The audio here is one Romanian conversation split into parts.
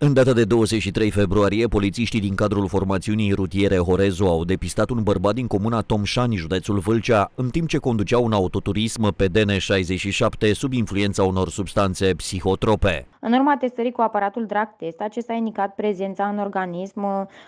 În data de 23 februarie, polițiștii din cadrul formațiunii rutiere Horezu au depistat un bărbat din comuna Tomșani, județul Vâlcea, în timp ce conducea un autoturism pe DN67 sub influența unor substanțe psihotrope. În urma testării cu aparatul drug test, acesta a indicat prezența în organism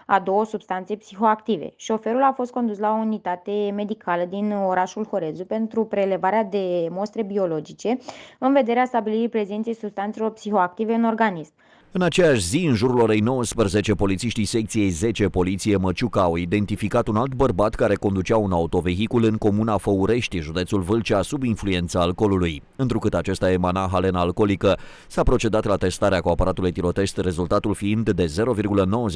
a două substanțe psihoactive. Șoferul a fost condus la o unitate medicală din orașul Horezu pentru prelevarea de mostre biologice în vederea stabilirii prezenței substanțelor psihoactive în organism. În aceeași zi, în jurul orei 19, polițiștii secției 10 Poliție Măciuca au identificat un alt bărbat care conducea un autovehicul în comuna Făurești, județul Vâlcea, sub influența alcoolului. Întrucât acesta emana halena alcoolică, s-a procedat la testarea cu aparatul etilotest, rezultatul fiind de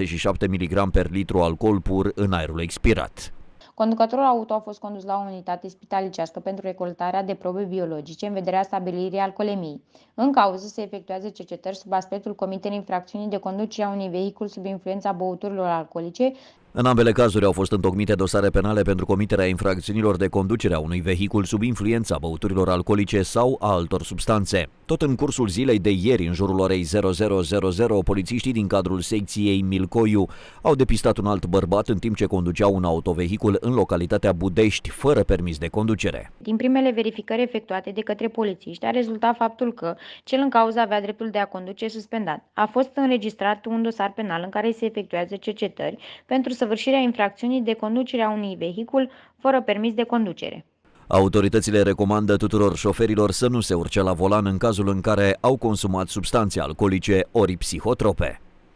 0,97 mg per litru alcool pur în aerul expirat. Conducătorul auto a fost condus la o unitate spitalicească pentru recoltarea de probe biologice în vederea stabilirii alcoolemiei. În cauză se efectuează cercetări sub aspectul comiterii infracțiunii de conducere a unui vehicul sub influența băuturilor alcoolice în ambele cazuri au fost întocmite dosare penale pentru comiterea infracțiunilor de conducere a unui vehicul sub influența băuturilor alcoolice sau a altor substanțe. Tot în cursul zilei de ieri, în jurul orei 0000, polițiștii din cadrul secției Milcoiu au depistat un alt bărbat în timp ce conducea un autovehicul în localitatea Budești, fără permis de conducere. Din primele verificări efectuate de către polițiști a rezultat faptul că cel în cauză avea dreptul de a conduce suspendat. A fost înregistrat un dosar penal în care se efectuează cercetări pentru să săvârșirea infracțiunii de conducere a unui vehicul fără permis de conducere. Autoritățile recomandă tuturor șoferilor să nu se urce la volan în cazul în care au consumat substanțe alcoolice ori psihotrope.